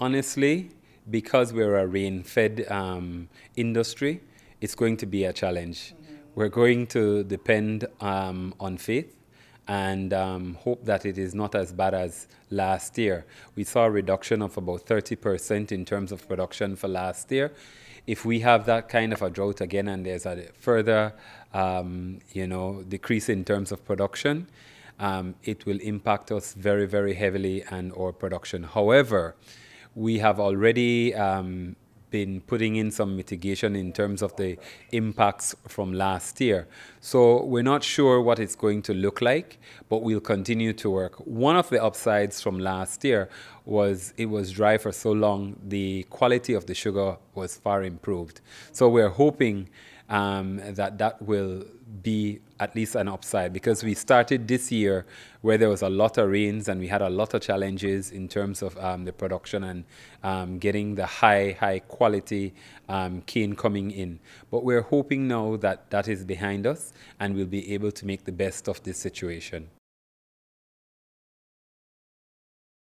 Honestly, because we're a rain fed um, industry, it's going to be a challenge. Mm -hmm. We're going to depend um, on faith and um, hope that it is not as bad as last year. We saw a reduction of about 30% in terms of production for last year. If we have that kind of a drought again and there's a further, um, you know, decrease in terms of production, um, it will impact us very, very heavily and our production. However, we have already um, been putting in some mitigation in terms of the impacts from last year. So we're not sure what it's going to look like, but we'll continue to work. One of the upsides from last year was it was dry for so long, the quality of the sugar was far improved. So we're hoping um, that that will be at least an upside because we started this year where there was a lot of rains and we had a lot of challenges in terms of um, the production and um, getting the high, high quality um, cane coming in. But we're hoping now that that is behind us and we'll be able to make the best of this situation.